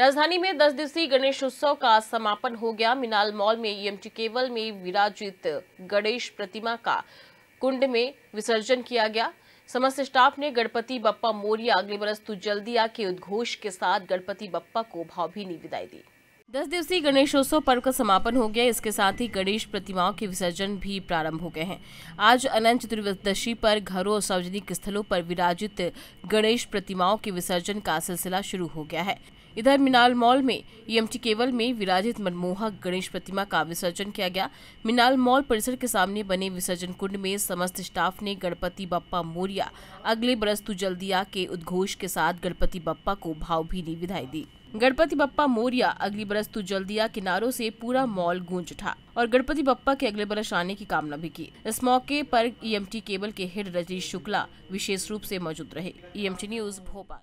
राजधानी में दस दिवसीय गणेश उत्सव का समापन हो गया मिनाल मॉल में ईएमटी e केवल में विराजित गणेश प्रतिमा का कुंड में विसर्जन किया गया समस्त स्टाफ ने गणपति बप्पा मोरिया अगले बरस तू तो जल्दी के उद्घोष के साथ गणपति बप्पा को भावभीनी विदाई दी दस दिवसीय गणेशोत्सव पर्व का समापन हो गया इसके साथ ही गणेश प्रतिमाओं के विसर्जन भी प्रारंभ हो गए हैं आज अनंत चतुर्दशी पर घरों और सार्वजनिक स्थलों पर विराजित गणेश प्रतिमाओं के विसर्जन का सिलसिला शुरू हो गया है इधर मिनाल मॉल में ईएमटी e केवल में विराजित मनमोहक गणेश प्रतिमा का विसर्जन किया गया मिनाल मॉल परिसर के सामने बने विसर्जन कुंड में समस्त स्टाफ ने गणपति बप्पा मोरिया अगले बरस तू जल्दिया के उद्घोष के साथ गणपति बप्पा को भावभीनी विधाई दी गणपति बप्पा मोरिया अगली बरस तू जल्दिया दिया नारों से पूरा मॉल गूंज उठा और गणपति बप्पा के अगले बरस आने की कामना भी की इस मौके पर ईएमटी e केबल के हेड रजनीश शुक्ला विशेष रूप से मौजूद रहे ईएमटी e न्यूज भोपाल